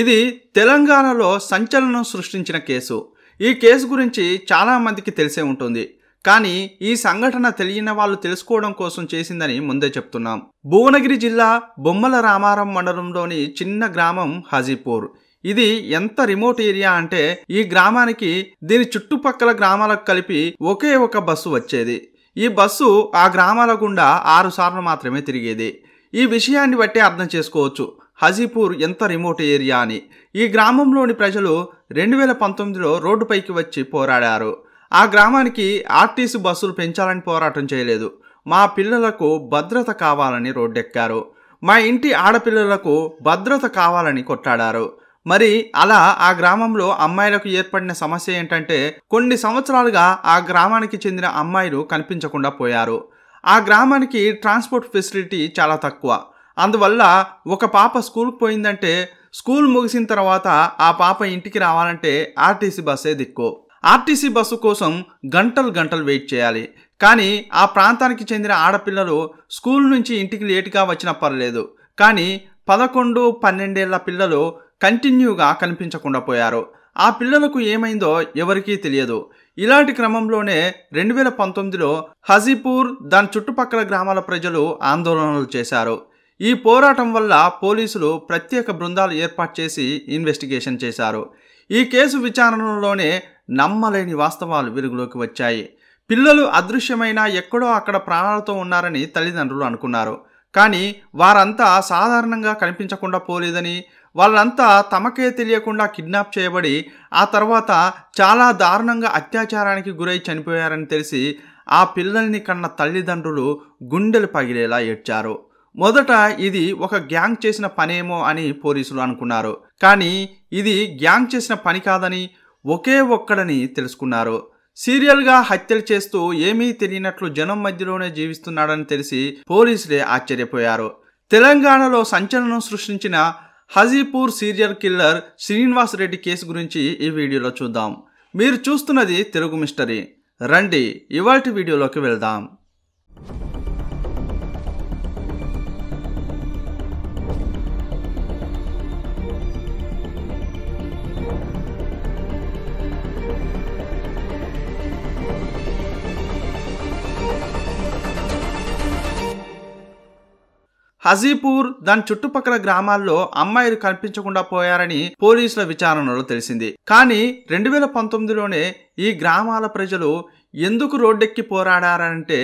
ఇది తెలంగాణలో సంచలనం సృష్టించిన కేసు ఈ కేసు గురించి చాలామందికి తెలిసే ఉంటుంది కానీ ఈ సంఘటన తెలియని వాళ్ళు తెలుసుకోవడం కోసం చేసిందని ముందే చెప్తున్నాం భువనగిరి జిల్లా బొమ్మల రామారం మండలంలోని చిన్న గ్రామం హాజీపూర్ ఇది ఎంత రిమోట్ ఏరియా అంటే ఈ గ్రామానికి దీని చుట్టుపక్కల గ్రామాలకు కలిపి ఒకే ఒక బస్సు వచ్చేది ఈ బస్సు ఆ గ్రామాల గుండా ఆరు సార్లు మాత్రమే తిరిగేది ఈ విషయాన్ని బట్టి అర్థం చేసుకోవచ్చు హజీపూర్ ఎంత రిమోట్ ఏరియా అని ఈ గ్రామంలోని ప్రజలు రెండు వేల పంతొమ్మిదిలో రోడ్డుపైకి వచ్చి పోరాడారు ఆ గ్రామానికి ఆర్టీసీ బస్సులు పెంచాలని పోరాటం చేయలేదు మా పిల్లలకు భద్రత కావాలని రోడ్డెక్కారు మా ఇంటి ఆడపిల్లలకు భద్రత కావాలని కొట్లాడారు మరి అలా ఆ గ్రామంలో అమ్మాయిలకు ఏర్పడిన సమస్య ఏంటంటే కొన్ని సంవత్సరాలుగా ఆ గ్రామానికి చెందిన అమ్మాయిలు కనిపించకుండా పోయారు ఆ గ్రామానికి ట్రాన్స్పోర్ట్ ఫెసిలిటీ చాలా తక్కువ అందువల్ల ఒక పాప స్కూల్కి పోయిందంటే స్కూల్ ముగిసిన తర్వాత ఆ పాప ఇంటికి రావాలంటే ఆర్టీసీ బస్సే దిక్కు ఆర్టీసీ బస్సు కోసం గంటలు గంటలు వెయిట్ చేయాలి కానీ ఆ ప్రాంతానికి చెందిన ఆడపిల్లలు స్కూల్ నుంచి ఇంటికి లేటుగా వచ్చిన పర్లేదు కానీ పదకొండు పన్నెండేళ్ల పిల్లలు కంటిన్యూగా కనిపించకుండా పోయారు ఆ పిల్లలకు ఏమైందో ఎవరికీ తెలియదు ఇలాంటి క్రమంలోనే రెండు వేల పంతొమ్మిదిలో హజీపూర్ దాని చుట్టుపక్కల గ్రామాల ప్రజలు ఆందోళనలు చేశారు ఈ పోరాటం వల్ల పోలీసులు ప్రత్యేక బృందాలు ఏర్పాటు చేసి ఇన్వెస్టిగేషన్ చేశారు ఈ కేసు విచారణలోనే నమ్మలేని వాస్తవాలు వెలుగులోకి వచ్చాయి పిల్లలు అదృశ్యమైన ఎక్కడో అక్కడ ప్రాణాలతో ఉన్నారని తల్లిదండ్రులు అనుకున్నారు కానీ వారంతా సాధారణంగా కనిపించకుండా పోలేదని వాళ్ళంతా తమకే తెలియకుండా కిడ్నాప్ చేయబడి ఆ తర్వాత చాలా దారుణంగా అత్యాచారానికి గురై చనిపోయారని తెలిసి ఆ పిల్లల్ని కన్న తల్లిదండ్రులు గుండెలు పగిలేలా ఏడ్చారు మొదట ఇది ఒక గ్యాంగ్ చేసిన పనేమో అని పోలీసులు అనుకున్నారు కానీ ఇది గ్యాంగ్ చేసిన పని కాదని ఒకే ఒక్కడని తెలుసుకున్నారు సీరియల్గా హత్యలు చేస్తూ ఏమీ తెలియనట్లు జనం మధ్యలోనే జీవిస్తున్నాడని తెలిసి పోలీసులే ఆశ్చర్యపోయారు తెలంగాణలో సంచలనం సృష్టించిన Hajipur serial killer Srinivas Reddy case గురించి ఈ వీడియోలో చూద్దాం మీరు చూస్తున్నది తెలుగు మిస్టరీ రండి ఇవాటి వీడియోలోకి వెళ్దాం హజీపూర్ దాని చుట్టుపక్కల గ్రామాల్లో అమ్మాయిలు కనిపించకుండా పోయారని పోలీసుల విచారణలో తెలిసింది కానీ రెండు వేల పంతొమ్మిదిలోనే ఈ గ్రామాల ప్రజలు ఎందుకు రోడ్డెక్కి పోరాడారంటే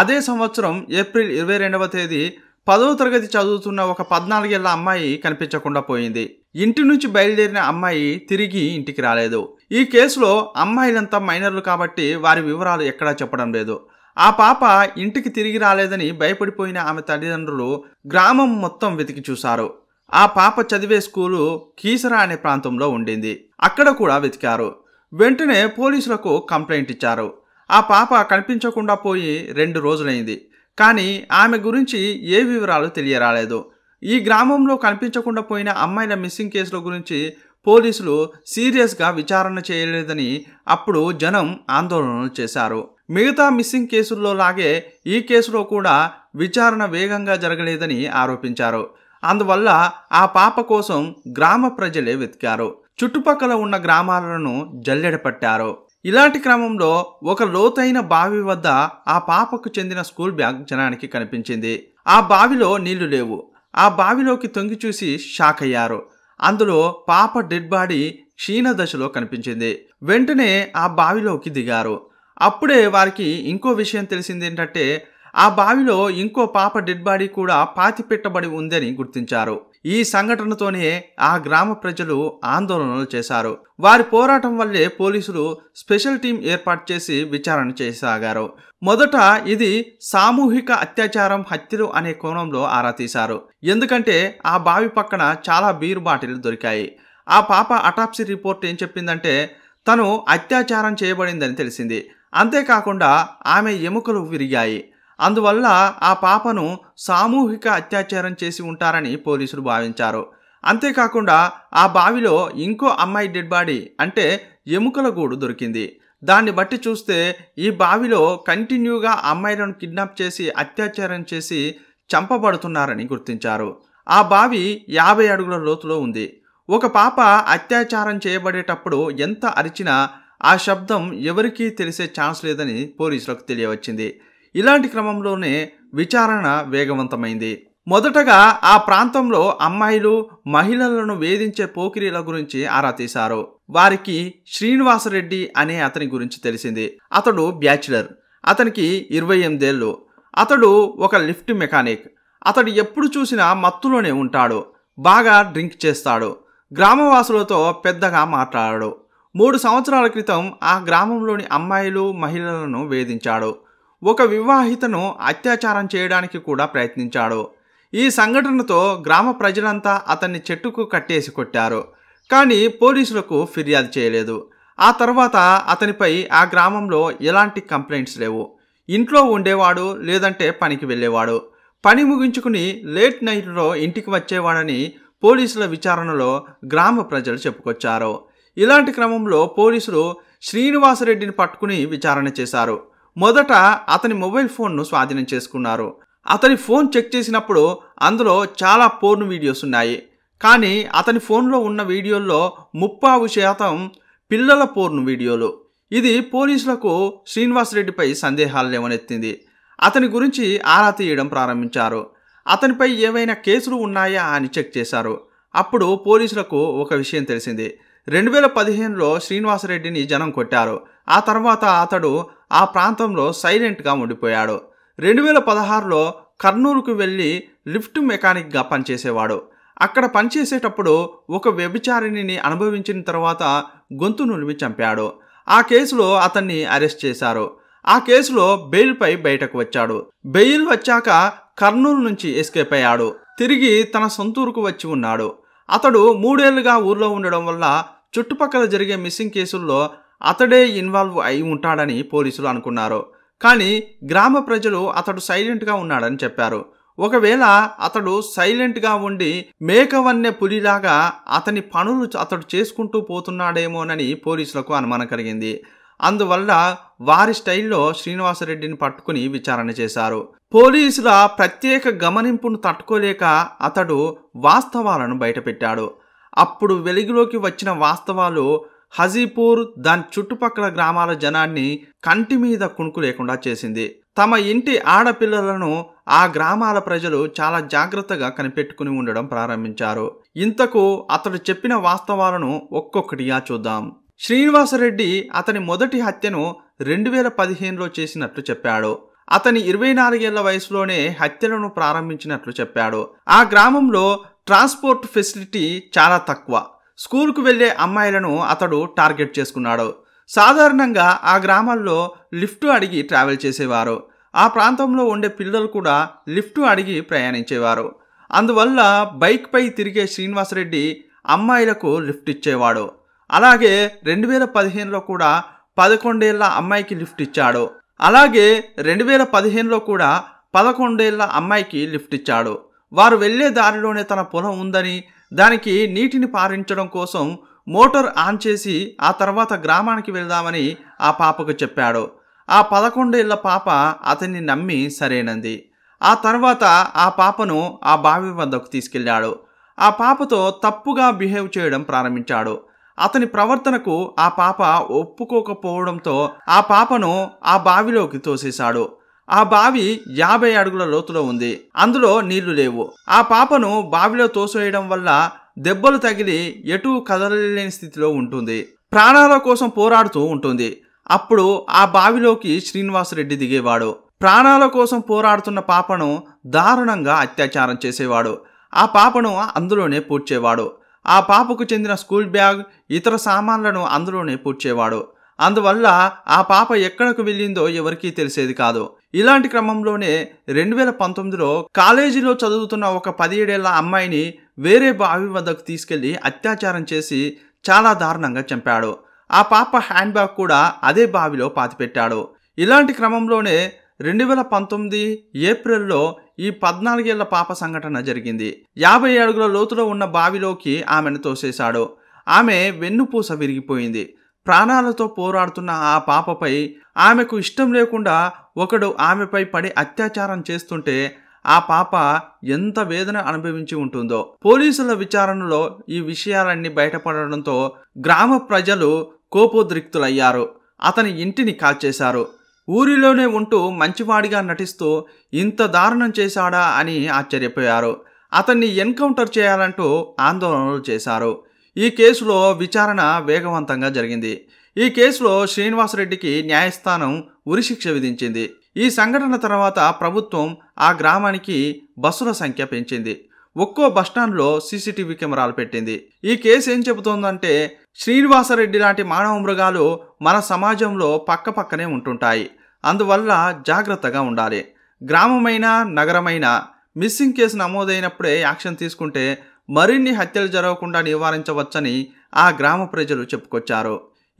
అదే సంవత్సరం ఏప్రిల్ ఇరవై రెండవ తేదీ పదవ తరగతి చదువుతున్న ఒక పద్నాలుగేళ్ల అమ్మాయి కనిపించకుండా పోయింది ఇంటి నుంచి బయలుదేరిన అమ్మాయి తిరిగి ఇంటికి రాలేదు ఈ కేసులో అమ్మాయిలంతా మైనర్లు కాబట్టి వారి వివరాలు ఎక్కడా చెప్పడం లేదు ఆ పాప ఇంటికి తిరిగి రాలేదని భయపడిపోయిన ఆమె తల్లిదండ్రులు గ్రామం మొత్తం వెతికి చూశారు ఆ పాప చదివే స్కూలు కీసరా అనే ప్రాంతంలో ఉండింది అక్కడ కూడా వెతికారు వెంటనే పోలీసులకు కంప్లైంట్ ఇచ్చారు ఆ పాప కనిపించకుండా పోయి రెండు రోజులైంది కానీ ఆమె గురించి ఏ వివరాలు తెలియరాలేదు ఈ గ్రామంలో కనిపించకుండా పోయిన అమ్మాయిల మిస్సింగ్ కేసుల గురించి పోలీసులు సీరియస్గా విచారణ చేయలేదని అప్పుడు జనం ఆందోళనలు చేశారు మిగతా మిస్సింగ్ కేసుల్లో లాగే ఈ కేసులో కూడా విచారణ వేగంగా జరగలేదని ఆరోపించారు అందువల్ల ఆ పాప కోసం గ్రామ ప్రజలే వెతికారు చుట్టుపక్కల ఉన్న గ్రామాలను జల్లెడ పట్టారు ఇలాంటి క్రమంలో ఒక లోతైన బావి వద్ద ఆ పాపకు చెందిన స్కూల్ బ్యాగ్ జనానికి కనిపించింది ఆ బావిలో నీళ్లు లేవు ఆ బావిలోకి తొంగి చూసి షాక్ అయ్యారు అందులో పాప డెడ్ బాడీ క్షీణ దశలో కనిపించింది వెంటనే ఆ బావిలోకి దిగారు అప్పుడే వారికి ఇంకో విషయం తెలిసింది ఏంటంటే ఆ బావిలో ఇంకో పాప డెడ్ బాడీ కూడా పాతిపెట్టబడి ఉందని గుర్తించారు ఈ సంఘటనతోనే ఆ గ్రామ ప్రజలు ఆందోళనలు చేశారు వారి పోరాటం వల్లే పోలీసులు స్పెషల్ టీం ఏర్పాటు చేసి విచారణ చేసాగారు మొదట ఇది సామూహిక అత్యాచారం హత్యలు అనే కోణంలో ఆరా తీశారు ఎందుకంటే ఆ బావి పక్కన చాలా బీరు బాటిల్ దొరికాయి ఆ పాప అటాప్సీ రిపోర్ట్ ఏం చెప్పిందంటే తను అత్యాచారం చేయబడిందని తెలిసింది అంతేకాకుండా ఆమె ఎముకలు విరిగాయి అందువల్ల ఆ పాపను సామూహిక అత్యాచారం చేసి ఉంటారని పోలీసులు భావించారు అంతేకాకుండా ఆ బావిలో ఇంకో అమ్మాయి డెడ్ బాడీ అంటే ఎముకల గూడు దొరికింది దాన్ని బట్టి చూస్తే ఈ బావిలో కంటిన్యూగా అమ్మాయిలను కిడ్నాప్ చేసి అత్యాచారం చేసి చంపబడుతున్నారని గుర్తించారు ఆ బావి యాభై అడుగుల లోతులో ఉంది ఒక పాప అత్యాచారం చేయబడేటప్పుడు ఎంత అరిచినా ఆ శబ్దం ఎవరికీ తెలిసే ఛాన్స్ లేదని పోలీసులకు తెలియవచ్చింది ఇలాంటి క్రమంలోనే విచారణ వేగవంతమైంది మొదటగా ఆ ప్రాంతంలో అమ్మాయిలు మహిళలను వేధించే పోకిరీల గురించి ఆరా తీశారు వారికి శ్రీనివాసరెడ్డి అనే అతని గురించి తెలిసింది అతడు బ్యాచిలర్ అతనికి ఇరవై ఎనిమిదేళ్ళు అతడు ఒక లిఫ్ట్ మెకానిక్ అతడు ఎప్పుడు చూసినా మత్తులోనే ఉంటాడు బాగా డ్రింక్ చేస్తాడు గ్రామవాసులతో పెద్దగా మాట్లాడాడు మూడు సంవత్సరాల క్రితం ఆ గ్రామంలోని అమ్మాయిలు మహిళలను వేధించాడు ఒక వివాహితను అత్యాచారం చేయడానికి కూడా ప్రయత్నించాడు ఈ సంఘటనతో గ్రామ ప్రజలంతా అతన్ని చెట్టుకు కట్టేసి కొట్టారు కానీ పోలీసులకు ఫిర్యాదు చేయలేదు ఆ తర్వాత అతనిపై ఆ గ్రామంలో ఎలాంటి కంప్లైంట్స్ లేవు ఇంట్లో ఉండేవాడు లేదంటే పనికి వెళ్ళేవాడు పని ముగించుకుని లేట్ నైట్లో ఇంటికి వచ్చేవాడని పోలీసుల విచారణలో గ్రామ ప్రజలు చెప్పుకొచ్చారు ఇలాంటి క్రమంలో పోలీసులు శ్రీనివాసరెడ్డిని పట్టుకుని విచారణ చేశారు మొదట అతని మొబైల్ ఫోన్ను స్వాధీనం చేసుకున్నారు అతని ఫోన్ చెక్ చేసినప్పుడు అందులో చాలా పోర్న్ వీడియోస్ ఉన్నాయి కానీ అతని ఫోన్లో ఉన్న వీడియోల్లో ముప్పావు శాతం పిల్లల పోర్న్ వీడియోలు ఇది పోలీసులకు శ్రీనివాసరెడ్డిపై సందేహాలు లేవనెత్తింది అతని గురించి ఆరా తీయడం ప్రారంభించారు అతనిపై ఏవైనా కేసులు ఉన్నాయా అని చెక్ చేశారు అప్పుడు పోలీసులకు ఒక విషయం తెలిసింది రెండు వేల పదిహేనులో శ్రీనివాసరెడ్డిని జనం కొట్టారు ఆ తర్వాత అతడు ఆ ప్రాంతంలో సైలెంట్గా ఉండిపోయాడు రెండు వేల పదహారులో కర్నూలుకు వెళ్ళి లిఫ్ట్ మెకానిక్గా పనిచేసేవాడు అక్కడ పనిచేసేటప్పుడు ఒక వ్యభిచారిణిని అనుభవించిన తర్వాత గొంతు నులిమి చంపాడు ఆ కేసులో అతన్ని అరెస్ట్ చేశారు ఆ కేసులో బెయిల్పై బయటకు వచ్చాడు బెయిల్ వచ్చాక కర్నూలు నుంచి ఎస్కేప్ అయ్యాడు తిరిగి తన సొంతూరుకు వచ్చి ఉన్నాడు అతడు మూడేళ్లుగా ఊర్లో ఉండడం వల్ల చుట్టుపక్కల జరిగే మిస్సింగ్ కేసుల్లో అతడే ఇన్వాల్వ్ అయి ఉంటాడని పోలీసులు అనుకున్నారు కానీ గ్రామ ప్రజలు అతడు సైలెంట్గా ఉన్నాడని చెప్పారు ఒకవేళ అతడు సైలెంట్గా ఉండి మేకవన్నె పులిలాగా అతని పనులు అతడు చేసుకుంటూ పోతున్నాడేమోనని పోలీసులకు అనుమానం కలిగింది అందువల్ల వారి స్టైల్లో శ్రీనివాసరెడ్డిని పట్టుకుని విచారణ చేశారు పోలీసుల ప్రత్యేక గమనింపును తట్టుకోలేక అతడు వాస్తవాలను బయటపెట్టాడు అప్పుడు వెలుగులోకి వచ్చిన వాస్తవాలు హజీపూర్ దాని చుట్టుపక్కల గ్రామాల జనాన్ని కంటి మీద కుణుకు లేకుండా చేసింది తమ ఇంటి ఆడపిల్లలను ఆ గ్రామాల ప్రజలు చాలా జాగ్రత్తగా కనిపెట్టుకుని ఉండడం ప్రారంభించారు ఇంతకు అతడు చెప్పిన వాస్తవాలను ఒక్కొక్కటిగా చూద్దాం శ్రీనివాసరెడ్డి అతని మొదటి హత్యను రెండు వేల పదిహేనులో చేసినట్లు చెప్పాడు అతని ఇరవై నాలుగేళ్ల వయసులోనే హత్యలను ప్రారంభించినట్లు చెప్పాడు ఆ గ్రామంలో ట్రాన్స్పోర్ట్ ఫెసిలిటీ చాలా తక్కువ స్కూల్కు వెళ్లే అమ్మాయిలను అతడు టార్గెట్ చేసుకున్నాడు సాధారణంగా ఆ గ్రామాల్లో లిఫ్ట్ అడిగి ట్రావెల్ చేసేవారు ఆ ప్రాంతంలో ఉండే పిల్లలు కూడా లిఫ్ట్ అడిగి ప్రయాణించేవారు అందువల్ల బైక్పై తిరిగే శ్రీనివాసరెడ్డి అమ్మాయిలకు లిఫ్ట్ ఇచ్చేవాడు అలాగే రెండు వేల పదిహేనులో కూడా పదకొండేళ్ల అమ్మాయికి లిఫ్ట్ ఇచ్చాడు అలాగే రెండు వేల పదిహేనులో కూడా పదకొండేళ్ల అమ్మాయికి లిఫ్ట్ ఇచ్చాడు వారు వెళ్లే దారిలోనే తన పొలం ఉందని దానికి నీటిని పారించడం కోసం మోటార్ ఆన్ చేసి ఆ తర్వాత గ్రామానికి వెళ్దామని ఆ పాపకు చెప్పాడు ఆ పదకొండేళ్ల పాప అతన్ని నమ్మి సరైనంది ఆ తర్వాత ఆ పాపను ఆ బావి వద్దకు తీసుకెళ్లాడు ఆ పాపతో తప్పుగా బిహేవ్ చేయడం ప్రారంభించాడు అతని ప్రవర్తనకు ఆ పాప ఒప్పుకోకపోవడంతో ఆ పాపను ఆ బావిలోకి తోసేశాడు ఆ బావి యాభై అడుగుల లోతులో ఉంది అందులో నీళ్లు లేవు ఆ పాపను బావిలో తోసేయడం వల్ల దెబ్బలు తగిలి ఎటు కదలలేని స్థితిలో ఉంటుంది ప్రాణాల కోసం పోరాడుతూ ఉంటుంది అప్పుడు ఆ బావిలోకి శ్రీనివాసరెడ్డి దిగేవాడు ప్రాణాల కోసం పోరాడుతున్న పాపను దారుణంగా అత్యాచారం చేసేవాడు ఆ పాపను అందులోనే పూడ్చేవాడు ఆ పాపకు చెందిన స్కూల్ బ్యాగ్ ఇతర సామాన్లను అందులోనే పూడ్చేవాడు అందువల్ల ఆ పాప ఎక్కడకు వెళ్ళిందో ఎవరికీ తెలిసేది కాదు ఇలాంటి క్రమంలోనే రెండు వేల పంతొమ్మిదిలో కాలేజీలో చదువుతున్న ఒక పదిహేడేళ్ల అమ్మాయిని వేరే బావి వద్దకు తీసుకెళ్లి అత్యాచారం చేసి చాలా దారుణంగా చంపాడు ఆ పాప హ్యాండ్ బ్యాగ్ కూడా అదే బావిలో పాతిపెట్టాడు ఇలాంటి క్రమంలోనే రెండు వేల పంతొమ్మిది ఏప్రిల్లో ఈ పద్నాలుగేళ్ల పాప సంఘటన జరిగింది యాభై అడుగుల లోతులో ఉన్న బావిలోకి ఆమెను తోసేశాడు ఆమె వెన్నుపూస విరిగిపోయింది ప్రాణాలతో పోరాడుతున్న ఆ పాపపై ఆమెకు ఇష్టం లేకుండా ఒకడు ఆమెపై పడి అత్యాచారం చేస్తుంటే ఆ పాప ఎంత వేదన అనుభవించి ఉంటుందో పోలీసుల విచారణలో ఈ విషయాలన్నీ బయటపడడంతో గ్రామ ప్రజలు కోపోద్రిక్తులయ్యారు అతని ఇంటిని కాల్చేశారు ఊరిలోనే ఉంటూ మంచివాడిగా నటిస్తూ ఇంత దారుణం చేశాడా అని ఆశ్చర్యపోయారు అతన్ని ఎన్కౌంటర్ చేయాలంటూ ఆందోళనలు చేశారు ఈ కేసులో విచారణ వేగవంతంగా జరిగింది ఈ కేసులో శ్రీనివాసరెడ్డికి న్యాయస్థానం ఉరిశిక్ష విధించింది ఈ సంఘటన తర్వాత ప్రభుత్వం ఆ గ్రామానికి బస్సుల సంఖ్య పెంచింది ఒక్కో బస్టాండ్లో సీసీటీవీ కెమెరాలు పెట్టింది ఈ కేసు ఏం చెబుతోందంటే శ్రీనివాసరెడ్డి లాంటి మానవ మృగాలు మన సమాజంలో పక్క పక్కనే ఉంటుంటాయి అందువల్ల జాగ్రత్తగా ఉండాలి గ్రామమైన నగరమైన మిస్సింగ్ కేసు నమోదైనప్పుడే యాక్షన్ తీసుకుంటే మరిన్ని హత్యలు జరగకుండా నివారించవచ్చని ఆ గ్రామ ప్రజలు చెప్పుకొచ్చారు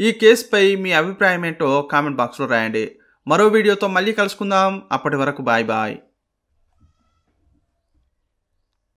ఈ కేసుపై మీ అభిప్రాయం ఏంటో కామెంట్ బాక్స్లో రాయండి మరో వీడియోతో మళ్ళీ కలుసుకుందాం అప్పటి వరకు బాయ్ బాయ్